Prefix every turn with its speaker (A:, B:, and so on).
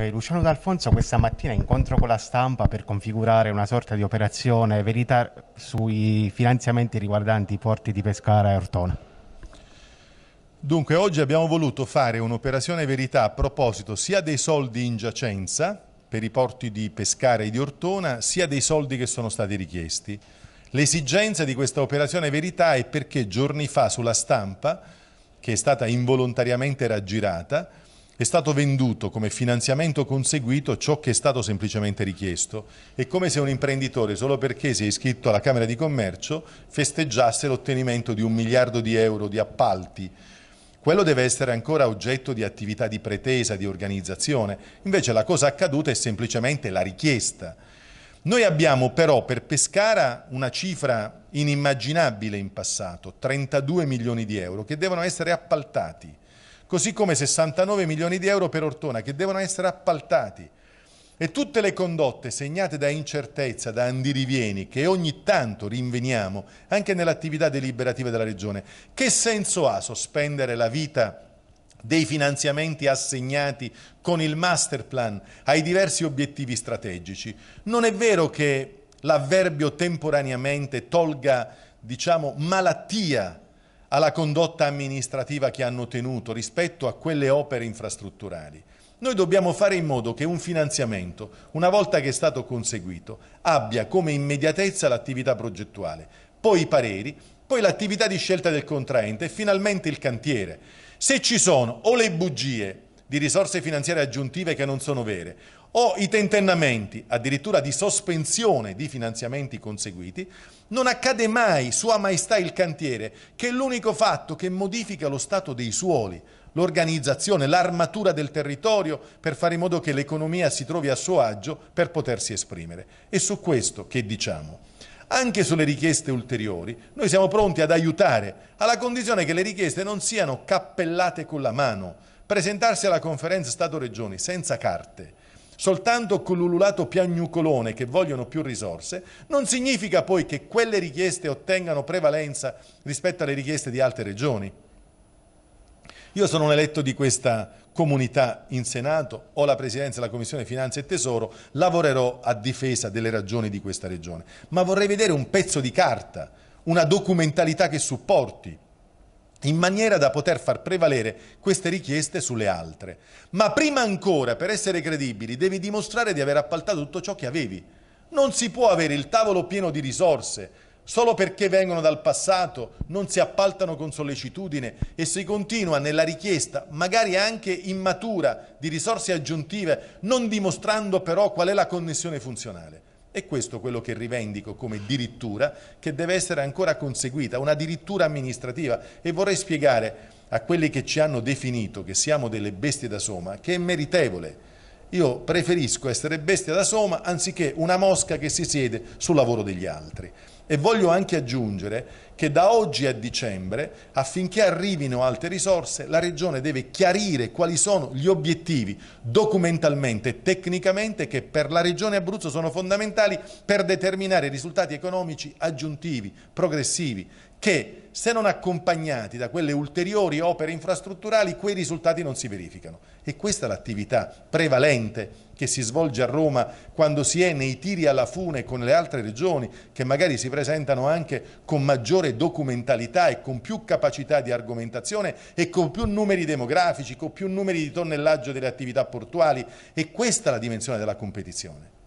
A: sempre. Eh, Luciano D'Alfonso questa mattina incontro con la stampa per configurare una sorta di operazione verità sui finanziamenti riguardanti i porti di Pescara e Ortona. Dunque, oggi abbiamo voluto fare un'operazione verità a proposito sia dei soldi in giacenza per i porti di Pescara e di Ortona, sia dei soldi che sono stati richiesti. L'esigenza di questa operazione verità è perché giorni fa sulla stampa, che è stata involontariamente raggirata, è stato venduto come finanziamento conseguito ciò che è stato semplicemente richiesto. È come se un imprenditore, solo perché si è iscritto alla Camera di Commercio, festeggiasse l'ottenimento di un miliardo di euro di appalti. Quello deve essere ancora oggetto di attività di pretesa, di organizzazione. Invece la cosa accaduta è semplicemente la richiesta. Noi abbiamo però per Pescara una cifra inimmaginabile in passato, 32 milioni di euro, che devono essere appaltati così come 69 milioni di euro per Ortona, che devono essere appaltati. E tutte le condotte segnate da incertezza, da andirivieni, che ogni tanto rinveniamo anche nell'attività deliberativa della Regione, che senso ha sospendere la vita dei finanziamenti assegnati con il master plan ai diversi obiettivi strategici? Non è vero che l'avverbio temporaneamente tolga, diciamo, malattia alla condotta amministrativa che hanno tenuto rispetto a quelle opere infrastrutturali. Noi dobbiamo fare in modo che un finanziamento, una volta che è stato conseguito, abbia come immediatezza l'attività progettuale, poi i pareri, poi l'attività di scelta del contraente e finalmente il cantiere. Se ci sono o le bugie di risorse finanziarie aggiuntive che non sono vere, o i tentennamenti, addirittura di sospensione di finanziamenti conseguiti, non accade mai, Sua Maestà il cantiere, che l'unico fatto che modifica lo stato dei suoli, l'organizzazione, l'armatura del territorio per fare in modo che l'economia si trovi a suo agio per potersi esprimere. È su questo che diciamo anche sulle richieste ulteriori, noi siamo pronti ad aiutare, alla condizione che le richieste non siano cappellate con la mano, presentarsi alla conferenza Stato-Regioni senza carte, soltanto con l'ululato piagnucolone che vogliono più risorse, non significa poi che quelle richieste ottengano prevalenza rispetto alle richieste di altre regioni. Io sono un eletto di questa comunità in Senato, ho la presidenza della Commissione Finanze e Tesoro, lavorerò a difesa delle ragioni di questa regione, ma vorrei vedere un pezzo di carta, una documentalità che supporti in maniera da poter far prevalere queste richieste sulle altre. Ma prima ancora, per essere credibili, devi dimostrare di aver appaltato tutto ciò che avevi. Non si può avere il tavolo pieno di risorse, solo perché vengono dal passato, non si appaltano con sollecitudine e si continua nella richiesta, magari anche immatura, di risorse aggiuntive, non dimostrando però qual è la connessione funzionale. È questo quello che rivendico come dirittura che deve essere ancora conseguita, una dirittura amministrativa. E vorrei spiegare a quelli che ci hanno definito che siamo delle bestie da soma che è meritevole. Io preferisco essere bestia da soma anziché una mosca che si siede sul lavoro degli altri. E voglio anche aggiungere che da oggi a dicembre, affinché arrivino altre risorse, la Regione deve chiarire quali sono gli obiettivi documentalmente e tecnicamente che per la Regione Abruzzo sono fondamentali per determinare risultati economici aggiuntivi, progressivi, che se non accompagnati da quelle ulteriori opere infrastrutturali quei risultati non si verificano. E questa è l'attività prevalente che si svolge a Roma quando si è nei tiri alla fune con le altre regioni che magari si presentano anche con maggiore documentalità e con più capacità di argomentazione e con più numeri demografici, con più numeri di tonnellaggio delle attività portuali e questa è la dimensione della competizione.